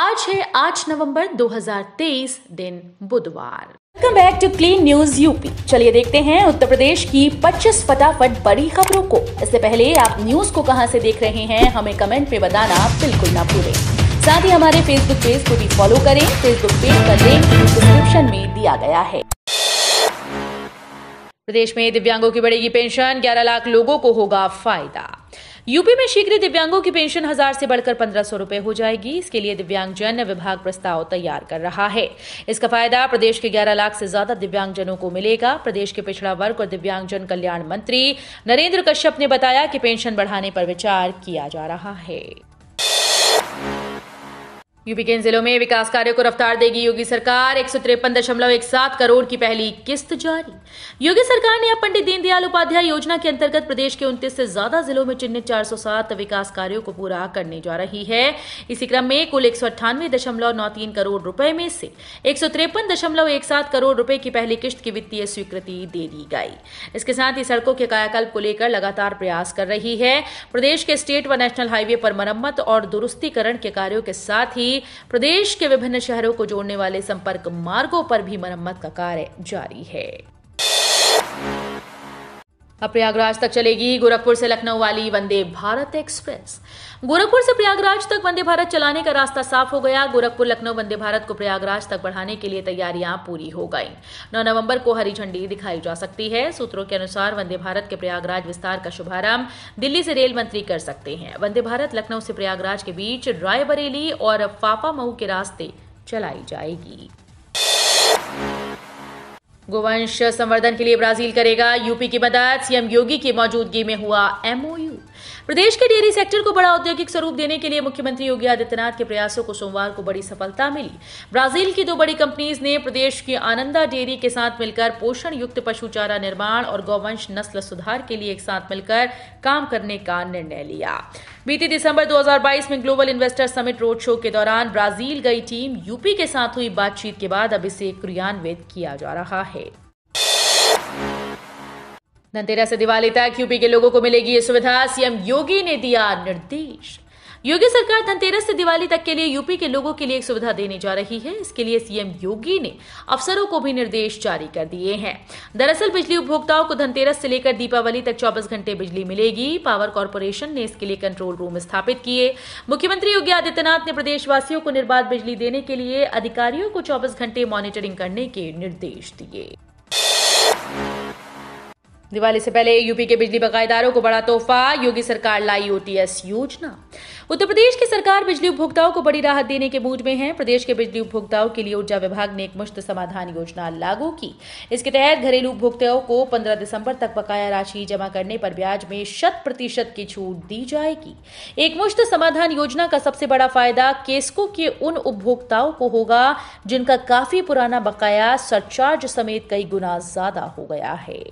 आज है 8 नवंबर 2023 दिन बुधवार welcome back to clean news UP चलिए देखते हैं उत्तर प्रदेश की 25 फटाफट बड़ी खबरों को इससे पहले आप न्यूज को कहां से देख रहे हैं हमें कमेंट में बताना बिल्कुल ना भूलें साथ ही हमारे फेसबुक पेज को भी फॉलो करें फेसबुक पेज का लिंक डिस्क्रिप्शन में दिया गया है प्रदेश में दिव्यांगों की बढ़ेगी पेंशन 11 लाख लोगों को होगा फायदा यूपी में शीघ्र दिव्यांगों की पेंशन हजार से बढ़कर पंद्रह सौ रूपये हो जाएगी इसके लिए दिव्यांगजन विभाग प्रस्ताव तैयार कर रहा है इसका फायदा प्रदेश के 11 लाख से ज्यादा दिव्यांगजनों को मिलेगा प्रदेश के पिछड़ा वर्ग और दिव्यांगजन कल्याण मंत्री नरेंद्र कश्यप ने बताया कि पेंशन बढ़ाने पर विचार किया जा रहा है यूपी के इन जिलों में विकास कार्यों को रफ्तार देगी योगी सरकार एक सौ तिरपन दशमलव एक सात करोड़ की पहली किस्त जारी योगी सरकार ने अब पंडित दीनदयाल उपाध्याय योजना के अंतर्गत प्रदेश के उन्तीस से ज्यादा जिलों में चिन्हित चार सौ सात विकास कार्यों को पूरा करने जा रही है इसी क्रम में कुल एक सौ अट्ठानवे दशमलव नौ तीन करोड़ रुपए में से एक सौ तिरपन दशमलव एक सात करोड़ रुपए की पहली किस्त की वित्तीय स्वीकृति दे दी गई इसके साथ ही सड़कों के कायाकल्प को लेकर लगातार प्रयास कर रही है प्रदेश के स्टेट व नेशनल हाईवे पर मरम्मत और दुरुस्तीकरण के कार्यो के साथ ही प्रदेश के विभिन्न शहरों को जोड़ने वाले संपर्क मार्गों पर भी मरम्मत का कार्य जारी है अब प्रयागराज तक चलेगी गोरखपुर से लखनऊ वाली वंदे भारत एक्सप्रेस गोरखपुर से प्रयागराज तक वंदे भारत चलाने का रास्ता साफ हो गया गोरखपुर लखनऊ वंदे भारत को प्रयागराज तक बढ़ाने के लिए तैयारियां पूरी हो गई 9 नवंबर को हरी झंडी दिखाई जा सकती है सूत्रों के अनुसार वंदे भारत के प्रयागराज विस्तार का शुभारंभ दिल्ली से रेल मंत्री कर सकते हैं वंदे भारत लखनऊ से प्रयागराज के बीच रायबरेली और फाफा मऊ के रास्ते चलाई जाएगी गोवंश संवर्धन के लिए ब्राजील करेगा यूपी की मदद सीएम योगी की मौजूदगी में हुआ एमओयू प्रदेश के डेयरी सेक्टर को बड़ा औद्योगिक स्वरूप देने के लिए मुख्यमंत्री योगी आदित्यनाथ के प्रयासों को सोमवार को बड़ी सफलता मिली ब्राजील की दो बड़ी कंपनीज ने प्रदेश की आनंदा डेयरी के साथ मिलकर पोषण युक्त पशु चारा निर्माण और गौवंश नस्ल सुधार के लिए एक साथ मिलकर काम करने का निर्णय लिया बीते दिसंबर 2022 में global investor summit road show के दौरान ब्राजील गई टीम यूपी के साथ हुई बातचीत के बाद अब इसे क्रियान्वित किया जा रहा है धनतेरस से दिवाली तक यूपी के लोगों को मिलेगी ये सुविधा सीएम योगी ने दिया निर्देश योगी सरकार धनतेरस से दिवाली तक के लिए यूपी के लोगों के लिए एक सुविधा देने जा रही है इसके लिए सीएम योगी ने अफसरों को भी निर्देश जारी कर दिए हैं दरअसल बिजली उपभोक्ताओं को धनतेरस से लेकर दीपावली तक 24 घंटे बिजली मिलेगी पावर कॉरपोरेशन ने इसके लिए कंट्रोल रूम स्थापित किए मुख्यमंत्री योगी आदित्यनाथ ने प्रदेशवासियों को निर्बाध बिजली देने के लिए अधिकारियों को चौबीस घंटे मॉनिटरिंग करने के निर्देश दिए दिवाली से पहले यूपी के बिजली बकायेदारों को बड़ा तोहफा योगी सरकार लाई ओटीएस योजना उत्तर प्रदेश की सरकार बिजली उपभोक्ताओं को बड़ी राहत देने के मूड में है प्रदेश के बिजली उपभोक्ताओं के लिए ऊर्जा विभाग ने एक मुश्त समाधान योजना लागू की इसके तहत घरेलू उपभोक्ताओं को 15 दिसंबर तक बकाया राशि जमा करने पर ब्याज में शत प्रतिशत की छूट दी जाएगी एक मुश्त समाधान योजना का सबसे बड़ा फायदा केस्को के उन उपभोक्ताओं को होगा जिनका काफी पुराना बकाया सरचार्ज समेत कई गुना ज्यादा हो गया है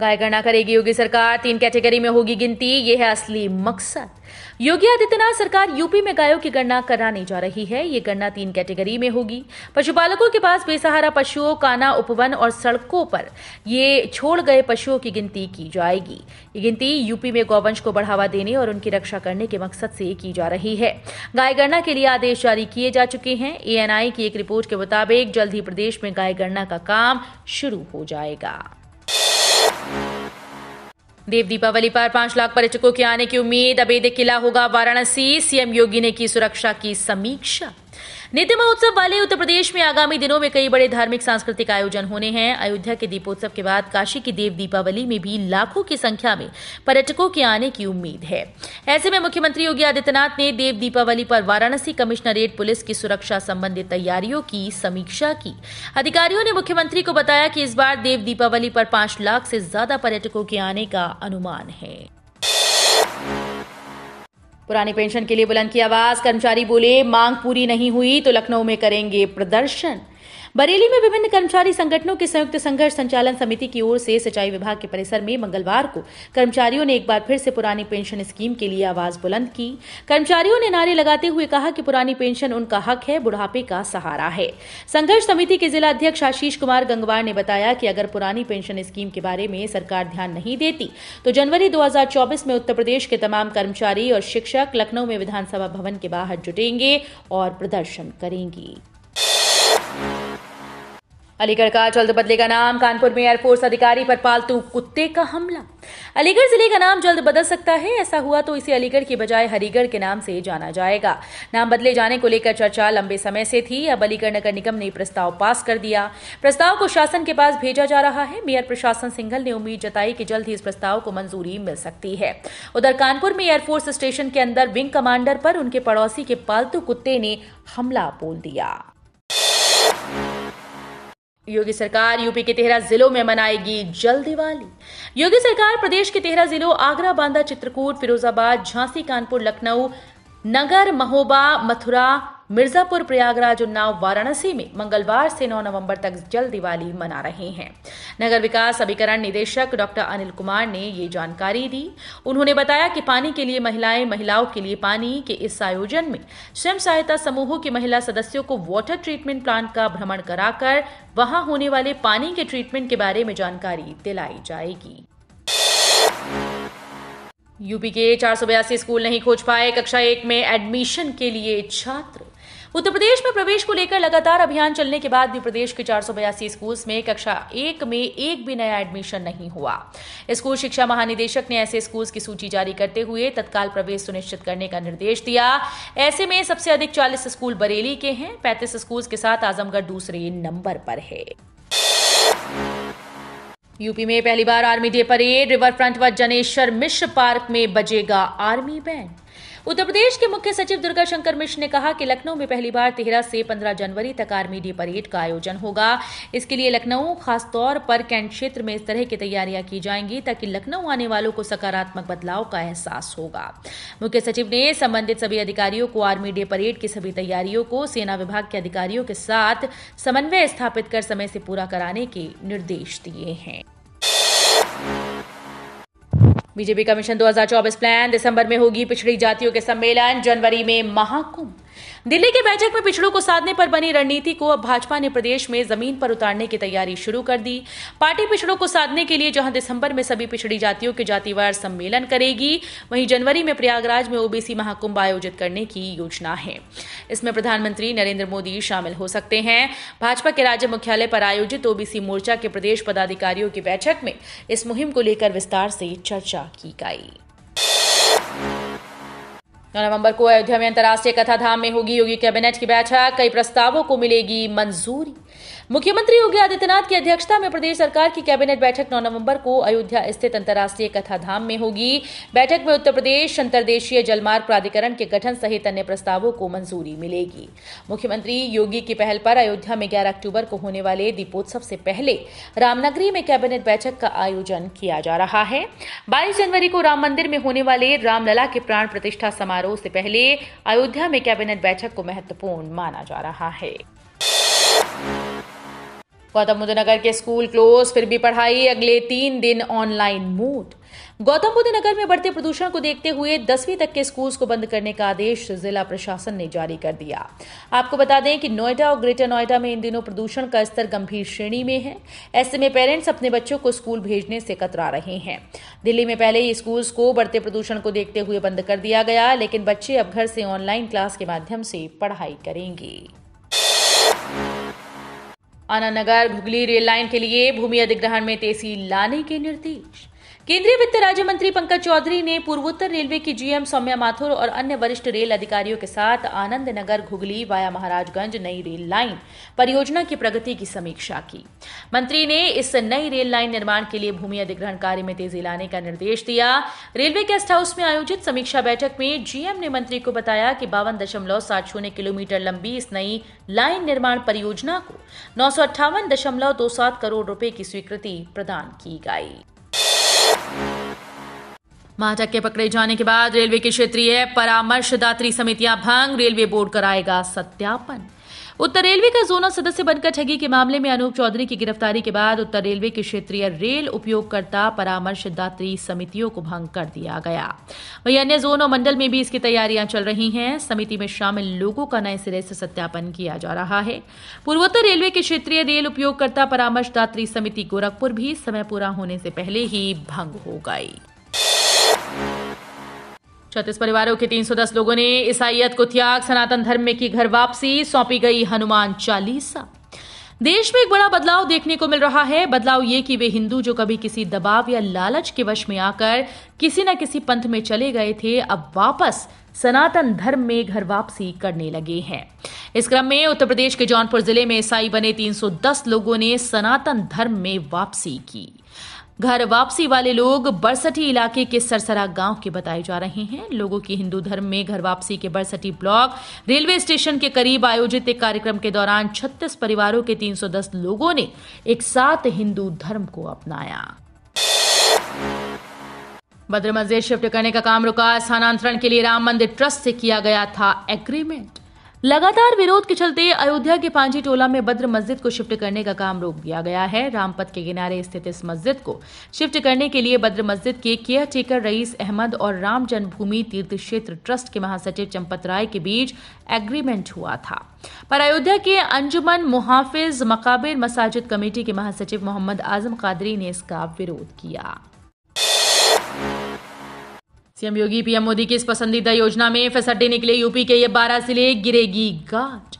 गाय गणना करेगी योगी सरकार तीन कैटेगरी में होगी गिनती ये है असली मकसद योगी आदित्यनाथ सरकार यूपी में गायों की गणना कराने जा रही है ये गणना तीन कैटेगरी में होगी पशुपालकों के पास बेसहारा पशुओं काना उपवन और सड़कों पर ये छोड़ गए पशुओं की गिनती की जाएगी ये गिनती यूपी में गौवंश को बढ़ावा देने और उनकी रक्षा करने के मकसद से की जा रही है गाय गणना के लिए आदेश जारी किए जा चुके हैं एएनआई की एक रिपोर्ट के मुताबिक जल्द ही प्रदेश में गाय गणना का काम शुरू हो जाएगा देव दीपावली पर पांच लाख पर्यटकों के आने की उम्मीद अब किला होगा वाराणसी सीएम योगी ने की सुरक्षा की समीक्षा नीति महोत्सव वाले उत्तर प्रदेश में आगामी दिनों में कई बड़े धार्मिक सांस्कृतिक आयोजन होने हैं अयोध्या के दीपोत्सव के बाद काशी की देव दीपावली में भी लाखों की संख्या में पर्यटकों के आने की उम्मीद है ऐसे में मुख्यमंत्री योगी आदित्यनाथ ने देव दीपावली पर वाराणसी कमिश्नरेट पुलिस की सुरक्षा संबंधी तैयारियों की समीक्षा की अधिकारियों ने मुख्यमंत्री को बताया कि इस बार देव दीपावली पर पांच लाख से ज्यादा पर्यटकों के आने का अनुमान है पुरानी पेंशन के लिए बुलंद की आवाज कर्मचारी बोले मांग पूरी नहीं हुई तो लखनऊ में करेंगे प्रदर्शन बरेली में विभिन्न कर्मचारी संगठनों के संयुक्त संघर्ष संचालन समिति की ओर से सिंचाई विभाग के परिसर में मंगलवार को कर्मचारियों ने एक बार फिर से पुरानी पेंशन स्कीम के लिए आवाज बुलंद की कर्मचारियों ने नारे लगाते हुए कहा कि पुरानी पेंशन उनका हक है बुढ़ापे का सहारा है संघर्ष समिति के जिला अध्यक्ष आशीष कुमार गंगवार ने बताया कि अगर पुरानी पेंशन स्कीम के बारे में सरकार ध्यान नहीं देती तो जनवरी दो में उत्तर प्रदेश के तमाम कर्मचारी और शिक्षक लखनऊ में विधानसभा भवन के बाहर जुटेंगे और प्रदर्शन करेंगे अलीगढ़ का जल्द बदलेगा नाम कानपुर में एयरफोर्स अधिकारी पर पालतू कुत्ते का हमला अलीगढ़ जिले का नाम जल्द बदल सकता है ऐसा हुआ तो इसे अलीगढ़ के बजाय हरीगढ़ के नाम से जाना जाएगा नाम बदले जाने को लेकर चर्चा लंबे समय से थी अब अलीगढ़ नगर निगम ने प्रस्ताव पास कर दिया प्रस्ताव को शासन के पास भेजा जा रहा है मेयर प्रशासन सिंघल ने उम्मीद जताई कि जल्द ही इस प्रस्ताव को मंजूरी मिल सकती है उधर कानपुर में एयरफोर्स स्टेशन के अंदर विंग कमांडर पर उनके पड़ोसी के पालतू कुत्ते ने हमला बोल दिया योगी सरकार यूपी के तेरह जिलों में मनाएगी जल दिवाली योगी सरकार प्रदेश के तेरह जिलों आगरा बांदा चित्रकूट फिरोजाबाद झांसी कानपुर लखनऊ नगर महोबा मथुरा मिर्जापुर प्रयागराज उन्नाव वाराणसी में मंगलवार से 9 नवंबर तक जल दिवाली मना रहे हैं नगर विकास अभिकरण निदेशक डॉ अनिल कुमार ने ये जानकारी दी उन्होंने बताया कि पानी के लिए महिलाएं महिलाओं के लिए पानी के इस आयोजन में स्वयं सहायता समूहों की महिला सदस्यों को वाटर ट्रीटमेंट प्लांट का भ्रमण कराकर वहां होने वाले पानी के ट्रीटमेंट के बारे में जानकारी दिलाई जाएगी यूपी के चार स्कूल नहीं खोज पाए कक्षा एक में एडमिशन के लिए छात्र उत्तर प्रदेश में प्रवेश को लेकर लगातार अभियान चलने के बाद भी प्रदेश के चार स्कूल्स में कक्षा एक में एक भी नया एडमिशन नहीं हुआ स्कूल शिक्षा महानिदेशक ने ऐसे स्कूल्स की सूची जारी करते हुए तत्काल प्रवेश सुनिश्चित करने का निर्देश दिया ऐसे में सबसे अधिक चालीस स्कूल बरेली के हैं पैंतीस स्कूल के साथ आजमगढ़ दूसरे नंबर पर है यूपी में पहली बार army day parade river front व जनेश्वर मिश्र पार्क में बजेगा आर्मी बैंड उत्तर प्रदेश के मुख्य सचिव दुर्गा शंकर मिश्र ने कहा कि लखनऊ में पहली बार तेरह से पंद्रह जनवरी तक आर्मी डे परेड का आयोजन होगा इसके लिए लखनऊ खासतौर पर कैंट क्षेत्र में इस तरह की तैयारियां की जाएंगी ताकि लखनऊ आने वालों को सकारात्मक बदलाव का एहसास होगा मुख्य सचिव ने संबंधित सभी अधिकारियों को आर्मी डे परेड की सभी तैयारियों को सेना विभाग के अधिकारियों के साथ समन्वय स्थापित कर समय से पूरा कराने के निर्देश दिए हैं बीजेपी कमीशन 2024 प्लान दिसंबर में होगी पिछड़ी जातियों के सम्मेलन जनवरी में महाकुंभ दिल्ली की बैठक में पिछड़ों को साधने पर बनी रणनीति को अब भाजपा ने प्रदेश में जमीन पर उतारने की तैयारी शुरू कर दी पार्टी पिछड़ों को साधने के लिए जहां दिसंबर में सभी पिछड़ी जातियों के जातिवार सम्मेलन करेगी वहीं जनवरी में प्रयागराज में ओबीसी महाकुंभ आयोजित करने की योजना है इसमें प्रधानमंत्री नरेंद्र मोदी शामिल हो सकते हैं भाजपा के राज्य मुख्यालय पर आयोजित ओबीसी मोर्चा के प्रदेश पदाधिकारियों की बैठक में इस मुहिम को लेकर विस्तार से चर्चा की गई नौ नवंबर को अयोध्या में अंतर्राष्ट्रीय कथा धाम में होगी योगी कैबिनेट की बैठक कई प्रस्तावों को मिलेगी मंजूरी मुख्यमंत्री योगी आदित्यनाथ की अध्यक्षता में प्रदेश सरकार की कैबिनेट बैठक 9 नवंबर को अयोध्या स्थित अंतर्राष्ट्रीय कथाधाम में होगी बैठक में उत्तर प्रदेश अंतर्देशीय जलमार्ग प्राधिकरण के गठन सहित अन्य प्रस्तावों को मंजूरी मिलेगी मुख्यमंत्री योगी की पहल पर अयोध्या में ग्यारह अक्टूबर को होने वाले दीपोत्सव से पहले रामनगरी में कैबिनेट बैठक का आयोजन किया जा रहा है बाईस जनवरी को राम मंदिर में होने वाले रामलला के प्राण प्रतिष्ठा समारोह से पहले अयोध्या में कैबिनेट बैठक को महत्वपूर्ण माना जा रहा है गौतम बुद्ध नगर के स्कूल क्लोज फिर भी पढ़ाई अगले तीन दिन ऑनलाइन मूड गौतम बुद्ध नगर में बढ़ते प्रदूषण को देखते हुए दसवीं तक के स्कूल्स को बंद करने का आदेश जिला प्रशासन ने जारी कर दिया आपको बता दें कि नोएडा और ग्रेटर नोएडा में इन दिनों प्रदूषण का स्तर गंभीर श्रेणी में है ऐसे में पेरेंट्स अपने बच्चों को स्कूल भेजने से कतरा रहे हैं दिल्ली में पहले ही स्कूल्स को बढ़ते प्रदूषण को देखते हुए बंद कर दिया गया लेकिन बच्चे अब घर से ऑनलाइन क्लास के माध्यम से पढ़ाई करेंगे आनानगर घुगली रेल लाइन के लिए भूमि अधिग्रहण में तेजी लाने के निर्देश केंद्रीय वित्त राज्य मंत्री पंकज चौधरी ने पूर्वोत्तर रेलवे की जीएम सौम्या माथुर और अन्य वरिष्ठ रेल अधिकारियों के साथ आनंद नगर घुगली वाया महाराजगंज नई रेल लाइन परियोजना की प्रगति की समीक्षा की मंत्री ने इस नई रेल लाइन निर्माण के लिए भूमि अधिग्रहण कार्य में तेजी लाने का निर्देश दिया रेलवे गेस्ट हाउस में आयोजित समीक्षा बैठक में जीएम ने मंत्री को बताया कि बावन किलोमीटर लंबी इस नई लाइन निर्माण परियोजना को नौ करोड़ रूपये की स्वीकृति प्रदान की गई महाटक के पकड़े जाने के बाद रेलवे की क्षेत्रीय परामर्शदात्री समितियां भंग रेलवे बोर्ड कराएगा सत्यापन उत्तर रेलवे का जोनल सदस्य बनकर ठगी के मामले में अनूप चौधरी की गिरफ्तारी के बाद उत्तर रेलवे की क्षेत्रीय रेल उपयोगकर्ता परामर्शदात्री समितियों को भंग कर दिया गया वहीं अन्य जोन और मंडल में भी इसकी तैयारियां चल रही हैं समिति में शामिल लोगों का नए सिरे से सत्यापन किया जा रहा है पूर्वोत्तर रेलवे की क्षेत्रीय रेल उपयोगकर्ता परामर्शदात्री समिति गोरखपुर भी समय पूरा होने से पहले ही भंग हो गई चौतीस परिवारों के 310 लोगों ने ईसाइयत को त्याग सनातन धर्म में की घर वापसी सौंपी गई हनुमान चालीसा देश में एक बड़ा बदलाव देखने को मिल रहा है बदलाव ये कि वे हिंदू जो कभी किसी दबाव या लालच के वश में आकर किसी न किसी पंथ में चले गए थे अब वापस सनातन धर्म में घर वापसी करने लगे हैं इस क्रम में उत्तर प्रदेश के जौनपुर जिले में ईसाई बने 310 लोगों ने सनातन धर्म में वापसी की घर वापसी वाले लोग बरसठी इलाके के सरसरा गांव के बताए जा रहे हैं लोगों की हिंदू धर्म में घर वापसी के बरसठी ब्लॉक रेलवे स्टेशन के करीब आयोजित एक कार्यक्रम के दौरान 36 परिवारों के 310 लोगों ने एक साथ हिंदू धर्म को अपनाया बद्र मस्जिद शिफ्ट करने का काम रुका स्थानांतरण के लिए राम मंदिर ट्रस्ट से किया गया था एग्रीमेंट लगातार विरोध के चलते अयोध्या के पांजी टोला में बद्र मस्जिद को शिफ्ट करने का काम रोक दिया गया है रामपथ के किनारे स्थित इस मस्जिद को शिफ्ट करने के लिए बद्र मस्जिद के केयर टेकर रईस अहमद और राम जन्मभूमि तीर्थ क्षेत्र ट्रस्ट के महासचिव चंपत राय के बीच एग्रीमेंट हुआ था पर अयोध्या के अंजुमन मुहाफिज मकाबिर मसाजिद कमेटी के महासचिव मोहम्मद आजम कादरी ने इसका विरोध किया सीएम योगी पीएम मोदी की इस पसंदीदा योजना में फसड्डे निकले यूपी के ये बारह जिले गिरेगी गांठ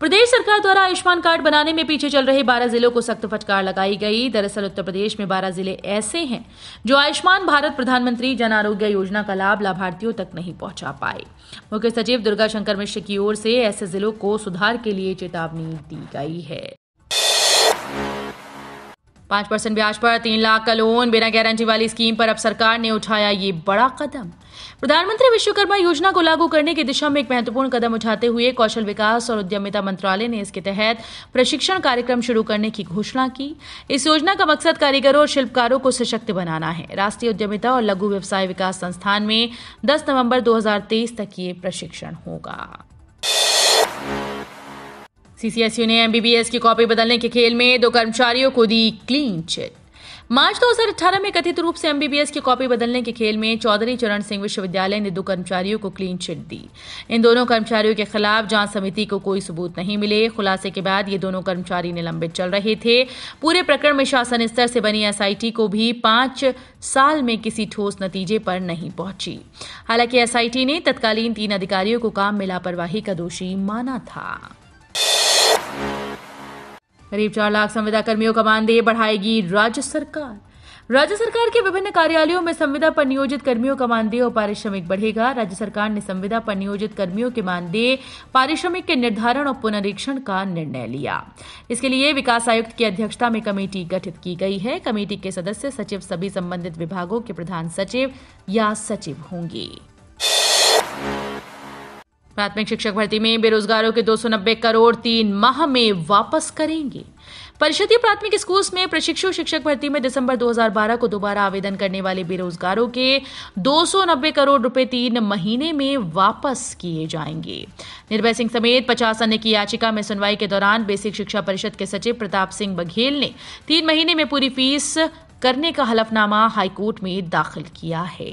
प्रदेश सरकार द्वारा आयुष्मान कार्ड बनाने में पीछे चल रहे 12 जिलों को सख्त फटकार लगाई गई दरअसल उत्तर प्रदेश में 12 जिले ऐसे हैं जो आयुष्मान भारत प्रधानमंत्री जन आरोग्य योजना का लाभ लाभार्थियों तक नहीं पहुंचा पाए मुख्य सचिव दुर्गा शंकर मिश्र की ओर से ऐसे जिलों को सुधार के लिए चेतावनी दी गई है पांच परसेंट ब्याज पर तीन लाख का लोन बिना गारंटी वाली स्कीम पर अब सरकार ने उठाया ये बड़ा कदम प्रधानमंत्री विश्वकर्मा योजना को लागू करने की दिशा में एक महत्वपूर्ण कदम उठाते हुए कौशल विकास और उद्यमिता मंत्रालय ने इसके तहत प्रशिक्षण कार्यक्रम शुरू करने की घोषणा की इस योजना का मकसद कारीगरों और शिल्पकारों को सशक्त बनाना है राष्ट्रीय उद्यमिता और लघु व्यवसाय विकास संस्थान में 10 नवंबर 2023 तक ये प्रशिक्षण होगा सीसीएसयू ने एमबीबीएस की कॉपी बदलने के खेल में दो कर्मचारियों को दी क्लीन चिट मार्च 2018 में कथित रूप से एमबीबीएस की कॉपी बदलने के खेल में चौधरी चरण सिंह विश्वविद्यालय ने दो कर्मचारियों को क्लीन चिट दी इन दोनों कर्मचारियों के खिलाफ जांच समिति को कोई सबूत नहीं मिले खुलासे के बाद ये दोनों कर्मचारी निलंबित चल रहे थे पूरे प्रकरण में शासन स्तर से बनी एसआईटी को भी पांच साल में किसी ठोस नतीजे पर नहीं पहुंची हालांकि एसआईटी ने तत्कालीन तीन अधिकारियों को काम में लापरवाही का दोषी माना था करीब चार लाख संविदा कर्मियों का मानदेय बढ़ाएगी राज्य सरकार राज्य सरकार के विभिन्न कार्यालयों में संविदा पर नियोजित कर्मियों का मानदेय और पारिश्रमिक बढ़ेगा राज्य सरकार ने संविदा पर नियोजित कर्मियों के मानदेय पारिश्रमिक के निर्धारण और पुनरीक्षण का निर्णय लिया इसके लिए विकास आयुक्त की अध्यक्षता में कमेटी गठित की गई है कमेटी के सदस्य सचिव सभी संबंधित विभागों के प्रधान सचिव या सचिव होंगे प्राथमिक शिक्षक भर्ती में बेरोजगारों के 290 करोड़ तीन माह में वापस करेंगे परिषदीय प्राथमिक स्कूल्स में प्रशिक्षु शिक्षक भर्ती में दिसंबर 2012 को दोबारा आवेदन करने वाले बेरोजगारों के 290 करोड़ रुपए तीन महीने में वापस किए जाएंगे निर्भय सिंह समेत पचास अन्य की याचिका में सुनवाई के दौरान बेसिक शिक्षा परिषद के सचिव प्रताप सिंह बघेल ने तीन महीने में पूरी फीस करने का हलफनामा हाईकोर्ट में दाखिल किया है